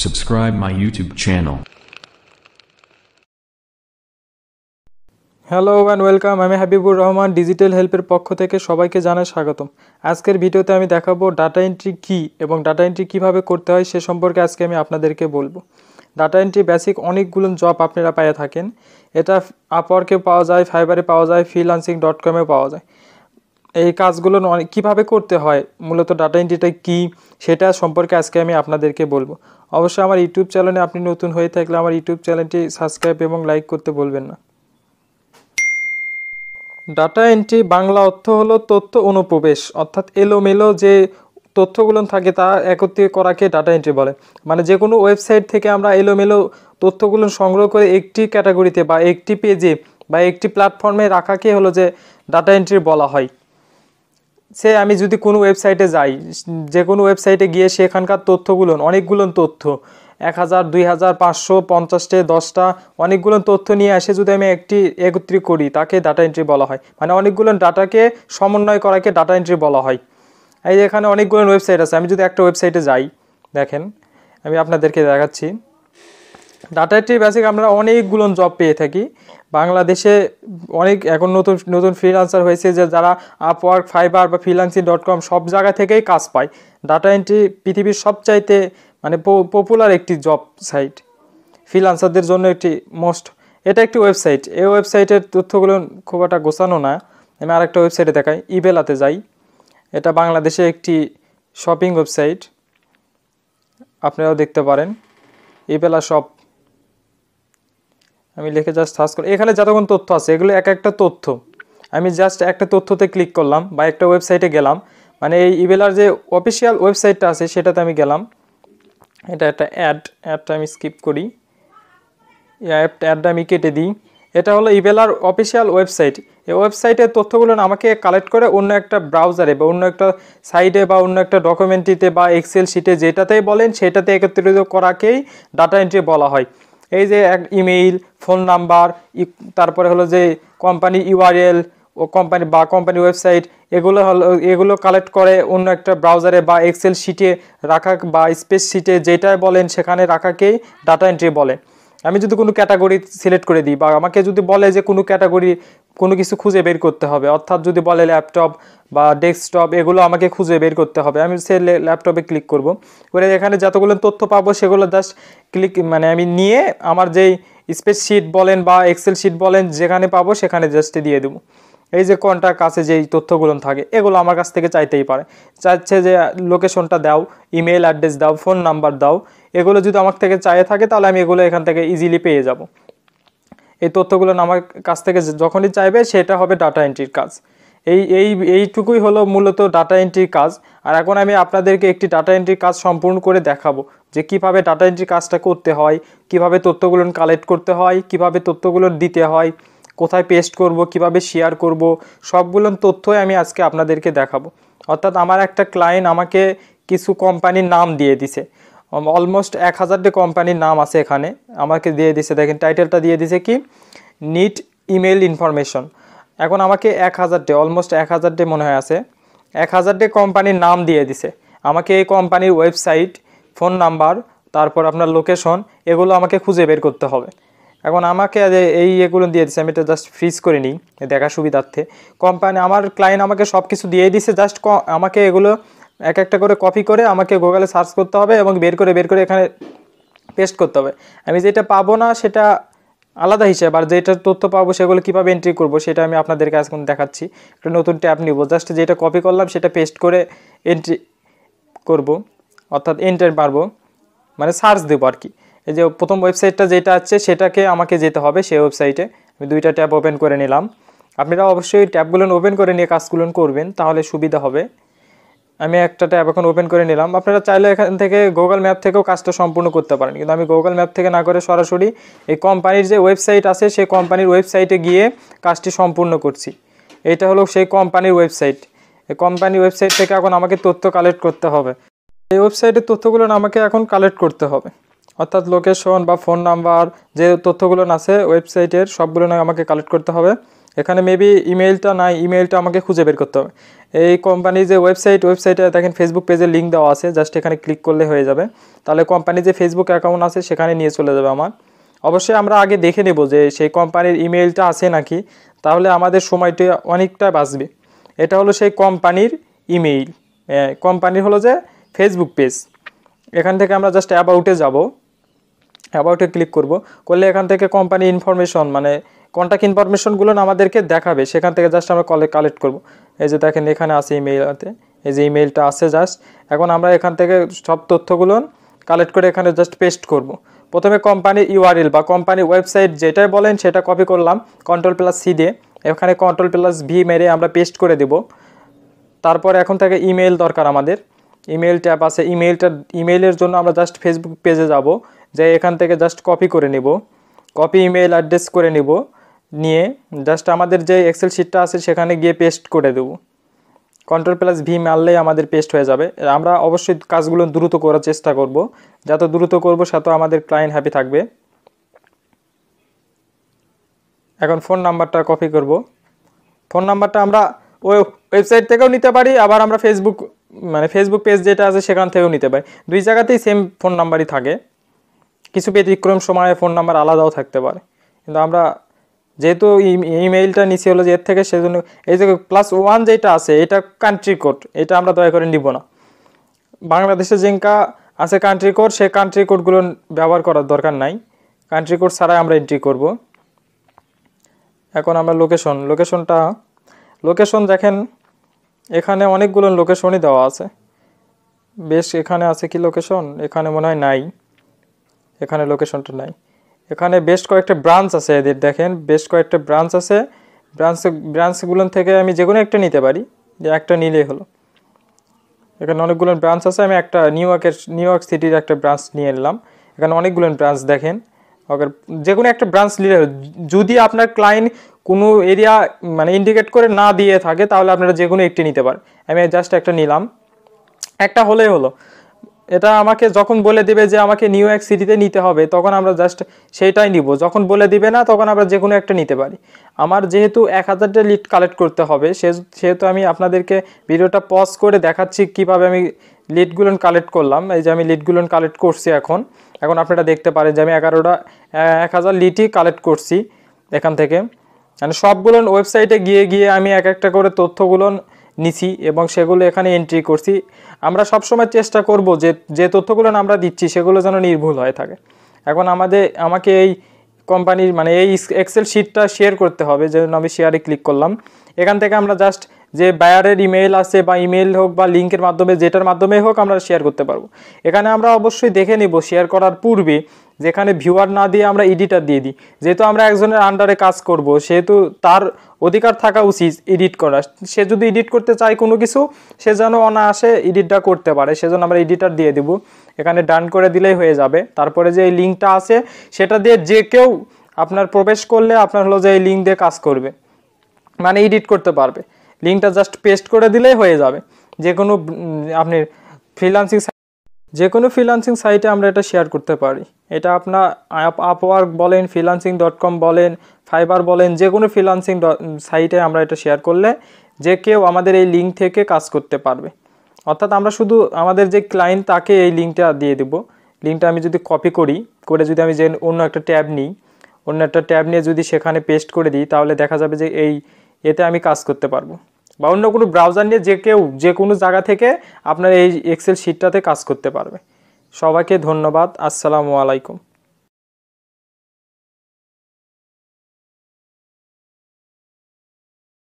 Subscribe my YouTube channel. Hello and welcome আমি Habibur Rahman digital হেল্পের পক্ষ থেকে সবাইকে জানাই স্বাগতম আজকের ভিডিওতে আমি দেখাবো ডাটা এন্ট্রি কী এবং ডাটা এন্ট্রি কীভাবে করতে হয় সে সম্পর্কে আজকে আমি আপনাদেরকে বলবো ডাটা এন্ট্রি বেসিক অনেকগুলো জব আপনারা পাইয়া থাকেন এটা আপওয়ার্কে পাওয়া যায় ফাইবারে পাওয়া যায় ফ্রিলান্সিং ডট কমে পাওয়া যায় এই কাজগুলো কিভাবে করতে হয় মূলত ডাটা এন্ট্রিটা কি সেটা সম্পর্কে আজকে আমি আপনাদেরকে বলবো অবশ্যই আমার ইউটিউব চ্যানেলে আপনি নতুন হয়ে থাকলে আমার ইউটিউব চ্যানেলটি সাবস্ক্রাইব এবং লাইক করতে বলবেন না ডাটা এন্ট্রি বাংলা অর্থ হলো তথ্য অনুপ্রবেশ অর্থাৎ এলোমেলো যে তথ্যগুলো থাকে তা একত্রিত করাকে ডাটা এন্ট্রি বলে মানে যে কোনো ওয়েবসাইট থেকে আমরা এলোমেলো তথ্যগুলো সংগ্রহ করে একটি ক্যাটাগরিতে বা একটি পেজে বা একটি প্ল্যাটফর্মে রাখাকে হলো যে ডাটা এন্ট্রি বলা হয় সে আমি যদি কোনো ওয়েবসাইটে যাই যে কোনো ওয়েবসাইটে গিয়ে সেখানকার তথ্যগুলো অনেকগুলো তথ্য এক হাজার দুই হাজার পাঁচশো পঞ্চাশটে দশটা অনেকগুলো তথ্য নিয়ে এসে যদি আমি একটি একত্রিত করি তাকে ডাটা এন্ট্রি বলা হয় মানে অনেকগুলো ডাটাকে সমন্বয় করাকে ডাটা এন্ট্রি বলা হয় এই এখানে অনেকগুলো ওয়েবসাইট আছে আমি যদি একটা ওয়েবসাইটে যাই দেখেন আমি আপনাদেরকে দেখাচ্ছি ডাটা এন্ট্রি বেসিক আমরা অনেকগুলো জব পেয়ে থাকি বাংলাদেশে অনেক এখন নতুন নতুন ফ্রিলান্সার হয়েছে যে যারা আপওয়ার্ক ফাইবার বা ফ্রিলান্সিং ডট কম সব জায়গা থেকেই কাজ পায় ডাটা এন্ট্রি পৃথিবীর সবচাইতে মানে পপুলার একটি জব সাইট ফ্রিলান্সারদের জন্য একটি মোস্ট এটা একটি ওয়েবসাইট এই ওয়েবসাইটের তথ্যগুলো খুব একটা গোছানো না আমি আরেকটা ওয়েবসাইটে দেখাই ইবেলাতে যাই এটা বাংলাদেশে একটি শপিং ওয়েবসাইট আপনারাও দেখতে পারেন ইবেলা শপ আমি লিখে জাস্ট সার্চ করি এখানে যতক্ষণ তথ্য আছে এগুলো এক একটা তথ্য আমি জাস্ট একটা তথ্যতে ক্লিক করলাম বা একটা ওয়েবসাইটে গেলাম মানে এই ইবেলার যে অফিসিয়াল ওয়েবসাইটটা আছে সেটাতে আমি গেলাম এটা একটা অ্যাড অ্যাডটা আমি স্কিপ করি অ্যাডটা আমি কেটে দিই এটা হলো ইবেলার অফিসিয়াল ওয়েবসাইট এই ওয়েবসাইটের তথ্যগুলো আমাকে কালেক্ট করে অন্য একটা ব্রাউজারে বা অন্য একটা সাইটে বা অন্য একটা ডকুমেন্টিতে বা এক্সেল শিটে যেটাতেই বলেন সেটাতে একত্রিত করাকেই ডাটা এন্ট্রি বলা হয় এই যে ইমেইল ফোন নাম্বার তারপরে হলো যে কোম্পানি ইউআরএল ও কোম্পানি বা কোম্পানি ওয়েবসাইট এগুলো হলো এগুলো কালেক্ট করে অন্য একটা ব্রাউজারে বা এক্সেল শিটে রাখা বা স্পেস শিটে যেটাই বলেন সেখানে রাখাকেই ডাটা এন্ট্রি বলে আমি যদি কোনো ক্যাটাগরি সিলেক্ট করে দিই বা আমাকে যদি বলে যে কোনো ক্যাটাগরি কোনো কিছু খুঁজে বের করতে হবে অর্থাৎ যদি বলে ল্যাপটপ বা ডেস্কটপ এগুলো আমাকে খুঁজে বের করতে হবে আমি সে ল্যাপটপে ক্লিক করব করে এখানে যতগুলো তথ্য পাবো সেগুলো জাস্ট ক্লিক মানে আমি নিয়ে আমার যেই স্পেস শিট বলেন বা এক্সেল শিট বলেন যেখানে পাবো সেখানে জাস্ট দিয়ে দেবো এই যে কন্ট্যাক্ট আছে যেই তথ্যগুলো থাকে এগুলো আমার কাছ থেকে চাইতেই পারে চাইছে যে লোকেশনটা দাও ইমেল অ্যাড্রেস দাও ফোন নাম্বার দাও এগুলো যদি আমার থেকে চাইয়ে থাকে তাহলে আমি এগুলো এখান থেকে ইজিলি পেয়ে যাব এই তথ্যগুলো আমার কাছ থেকে যখনই চাইবে সেটা হবে ডাটা এন্ট্রির কাজ এই এই এইটুকুই হলো মূলত ডাটা এন্ট্রির কাজ আর এখন আমি আপনাদেরকে একটি ডাটা এন্ট্রির কাজ সম্পূর্ণ করে দেখাবো যে কিভাবে ডাটা এন্ট্রির কাজটা করতে হয় কিভাবে তথ্যগুলো কালেক্ট করতে হয় কিভাবে তথ্যগুলো দিতে হয় কোথায় পেস্ট করব কিভাবে শেয়ার করব সবগুলো তথ্যই আমি আজকে আপনাদেরকে দেখাবো অর্থাৎ আমার একটা ক্লায়েন্ট আমাকে কিছু কোম্পানির নাম দিয়ে দিছে অলমোস্ট um, এক হাজারটি কোম্পানির নাম আছে এখানে আমাকে দিয়ে দিছে দেখেন টাইটেলটা দিয়ে দিছে কি নিট ইমেল ইনফরমেশন এখন আমাকে এক হাজারটি অলমোস্ট এক হাজারটি মনে হয় আছে এক হাজারটি কোম্পানির নাম দিয়ে দিছে আমাকে এই কোম্পানির ওয়েবসাইট ফোন নাম্বার তারপর আপনার লোকেশন এগুলো আমাকে খুঁজে বের করতে হবে এখন আমাকে এই এগুলো দিয়ে দিছে আমি এটা জাস্ট ফ্রিজ করে নিই দেখা সুবিধার্থে কোম্পানি আমার ক্লায়েন্ট আমাকে সব কিছু দিয়ে দিছে জাস্ট আমাকে এগুলো এক একটা করে কপি করে আমাকে গুগলে সার্চ করতে হবে এবং বের করে বের করে এখানে পেস্ট করতে হবে আমি যেটা পাবো না সেটা আলাদা হিসাবে আর যেটা তথ্য পাবো সেগুলো কীভাবে এন্ট্রি করব সেটা আমি আপনাদেরকে আজকে দেখাচ্ছি একটা নতুন ট্যাব নিব জাস্ট যেটা কপি করলাম সেটা পেস্ট করে এন্ট্রি করব অর্থাৎ এন্টার পারবো মানে সার্চ দেবো আর কি এই যে প্রথম ওয়েবসাইটটা যেটা আছে সেটাকে আমাকে যেতে হবে সেই ওয়েবসাইটে আমি দুইটা ট্যাব ওপেন করে নিলাম আপনারা অবশ্যই ট্যাবগুলো ওপেন করে নিয়ে কাজগুলো করবেন তাহলে সুবিধা হবে আমি একটা ট্যাব এখন ওপেন করে নিলাম আপনারা চাইলে এখান থেকে গুগল ম্যাপ থেকেও কাজটা সম্পূর্ণ করতে পারেন কিন্তু আমি গুগল ম্যাপ থেকে না করে সরাসরি এই কোম্পানির যে ওয়েবসাইট আছে সেই কোম্পানির ওয়েবসাইটে গিয়ে কাজটি সম্পূর্ণ করছি এটা হলো সেই কোম্পানির ওয়েবসাইট এই কোম্পানির ওয়েবসাইট থেকে এখন আমাকে তথ্য কালেক্ট করতে হবে এই ওয়েবসাইটের তথ্যগুলো আমাকে এখন কালেক্ট করতে হবে অর্থাৎ লোকেশন বা ফোন নাম্বার যে তথ্যগুলো আছে ওয়েবসাইটের সবগুলো আমাকে কালেক্ট করতে হবে এখানে মেবি ইমেলটা নাই ইমেলটা আমাকে খুঁজে বের করতে হবে এই কোম্পানির যে ওয়েবসাইট ওয়েবসাইটে দেখেন ফেসবুক পেজে লিঙ্ক দেওয়া আছে জাস্ট এখানে ক্লিক করলে হয়ে যাবে তাহলে কোম্পানির যে ফেসবুক অ্যাকাউন্ট আছে সেখানে নিয়ে চলে যাবে আমার অবশ্যই আমরা আগে দেখে নেব যে সেই কোম্পানির ইমেলটা আছে নাকি তাহলে আমাদের সময়টি অনেকটা বাঁচবে এটা হলো সেই কোম্পানির ইমেইল কোম্পানির হলো যে ফেসবুক পেজ এখান থেকে আমরা জাস্ট অ্যাবাউটে যাব অ্যাবাউটে ক্লিক করব করলে এখান থেকে কোম্পানি ইনফরমেশন মানে কন্ট্যাক্ট ইনফরমেশনগুলো আমাদেরকে দেখাবে সেখান থেকে জাস্ট আমরা কলে কালেক্ট করব এই যে দেখেন এখানে আছে ইমেইলতে এই যে ইমেইলটা আছে জাস্ট এখন আমরা এখান থেকে সব তথ্যগুলো কালেক্ট করে এখানে জাস্ট পেস্ট করব। প্রথমে কোম্পানির ইউআরএল বা কোম্পানির ওয়েবসাইট যেটাই বলেন সেটা কপি করলাম কন্ট্রোল প্লাস সি দিয়ে এখানে কন্ট্রোল প্লাস ভি মেরে আমরা পেস্ট করে দেব তারপর এখন থেকে ইমেল দরকার আমাদের ইমেল ট্যাপ আছে ইমেইলটা ইমেইলের জন্য আমরা জাস্ট ফেসবুক পেজে যাব যে এখান থেকে জাস্ট কপি করে নেব কপি ইমেইল অ্যাড্রেস করে নেব নিয়ে জাস্ট আমাদের যে এক্সেল শিটটা আছে সেখানে গিয়ে পেস্ট করে দেবো কন্ট্রোল প্লাস ভি মারলেই আমাদের পেস্ট হয়ে যাবে আমরা অবশ্যই কাজগুলো দ্রুত করার চেষ্টা করব যত দ্রুত করব তত আমাদের ক্লায়েন্ট হ্যাপি থাকবে এখন ফোন নাম্বারটা কপি করব ফোন নাম্বারটা আমরা ওয়েবসাইট থেকেও নিতে পারি আবার আমরা ফেসবুক মানে ফেসবুক পেজ যেটা আছে সেখান থেকেও নিতে পারি দুই জায়গাতেই সেম ফোন নাম্বারই থাকে কিছু ব্যতিক্রম সময়ে ফোন নাম্বার আলাদাও থাকতে পারে কিন্তু আমরা যেহেতু ইমেইলটা নিচে হলো যে এর থেকে সেজন্য এই যে প্লাস ওয়ান যেটা আছে এটা কান্ট্রি কোড এটা আমরা দয়া করে নিব না বাংলাদেশে জিঙ্কা আছে কান্ট্রি কোড সেই কান্ট্রি কোডগুলো ব্যবহার করার দরকার নাই কান্ট্রি কোড ছাড়াই আমরা এন্ট্রি করব এখন আমরা লোকেশন লোকেশনটা লোকেশন দেখেন এখানে অনেকগুলো লোকেশনই দেওয়া আছে বেশ এখানে আছে কি লোকেশন এখানে মনে হয় নাই এখানে লোকেশনটা নাই এখানে বেশ কয়েকটা ব্রাঞ্চ আছে এদের দেখেন বেশ কয়েকটা ব্রাঞ্চ আছে ব্রাঞ্চ ব্রাঞ্চগুলো থেকে আমি যে কোনো একটা নিতে পারি যে একটা নিলেই হলো এখানে অনেকগুলো ব্রাঞ্চ আছে আমি একটা নিউ ইয়র্কের নিউ ইয়র্ক সিটির একটা ব্রাঞ্চ নিয়ে এলাম এখানে অনেকগুলো ব্রাঞ্চ দেখেন অগর যে কোনো একটা ব্রাঞ্চ নিলে যদি আপনার ক্লায়েন্ট কোনো এরিয়া মানে ইন্ডিকেট করে না দিয়ে থাকে তাহলে আপনারা যে কোনো একটি নিতে পারেন আমি জাস্ট একটা নিলাম একটা হলেই হলো এটা আমাকে যখন বলে দিবে যে আমাকে নিউ ইয়র্ক সিটিতে নিতে হবে তখন আমরা জাস্ট সেইটাই নিব যখন বলে দিবে না তখন আমরা যে কোনো একটা নিতে পারি আমার যেহেতু এক হাজারটা লিড কালেক্ট করতে হবে সেহেতু আমি আপনাদেরকে ভিডিওটা পজ করে দেখাচ্ছি কিভাবে আমি লিডগুলো কালেক্ট করলাম এই যে আমি লিডগুলো কালেক্ট করছি এখন এখন আপনারা দেখতে পারেন যে আমি এগারোটা এক হাজার লিডই কালেক্ট করছি এখান থেকে মানে সবগুলো ওয়েবসাইটে গিয়ে গিয়ে আমি এক একটা করে তথ্যগুলো নিছি এবং সেগুলো এখানে এন্ট্রি করছি আমরা সবসময় চেষ্টা করব যে যে তথ্যগুলো আমরা দিচ্ছি সেগুলো যেন নির্ভুল হয়ে থাকে এখন আমাদের আমাকে এই কোম্পানির মানে এই এক্সেল শিটটা শেয়ার করতে হবে যেন আমি শেয়ারে ক্লিক করলাম এখান থেকে আমরা জাস্ট যে বায়ারের ইমেল আছে বা ইমেল হোক বা লিঙ্কের মাধ্যমে যেটার মাধ্যমে হোক আমরা শেয়ার করতে পারবো এখানে আমরা অবশ্যই দেখে নেব শেয়ার করার পূর্বে যেখানে ভিউয়ার না দিয়ে আমরা এডিটার দিয়ে দিই যেহেতু আমরা একজনের আন্ডারে কাজ করব সেহেতু তার অধিকার থাকা উচিত এডিট করা সে যদি এডিট করতে চায় কোনো কিছু সে যেন অনায়াসে এডিটটা করতে পারে সেজন্য আমরা এডিটার দিয়ে দিব এখানে ডান করে দিলেই হয়ে যাবে তারপরে যে এই লিঙ্কটা আছে সেটা দিয়ে যে কেউ আপনার প্রবেশ করলে আপনার হলো যে এই লিঙ্ক দিয়ে কাজ করবে মানে এডিট করতে পারবে লিঙ্কটা জাস্ট পেস্ট করে দিলেই হয়ে যাবে যে কোনো আপনি ফ্রিলান্সিং যে কোনো ফ্রিলান্সিং সাইটে আমরা এটা শেয়ার করতে পারি এটা আপনার আপওয়ার্ক বলেন ফ্রিলান্সিং ডট কম বলেন ফাইবার বলেন যে কোনো ফ্রিলান্সিং সাইটে আমরা এটা শেয়ার করলে যে কেউ আমাদের এই লিঙ্ক থেকে কাজ করতে পারবে অর্থাৎ আমরা শুধু আমাদের যে ক্লায়েন্ট তাকে এই লিঙ্কটা দিয়ে দেব লিঙ্কটা আমি যদি কপি করি করে যদি আমি যে অন্য একটা ট্যাব নিই অন্য একটা ট্যাব নিয়ে যদি সেখানে পেস্ট করে দিই তাহলে দেখা যাবে যে এই এতে আমি কাজ করতে পারবো বা অন্য কোনো ব্রাউজার নিয়ে যে কেউ যে কোনো জায়গা থেকে আপনার এই এক্সেল শিটটাতে কাজ করতে পারবে সবাইকে ধন্যবাদ আসসালামু আলাইকুম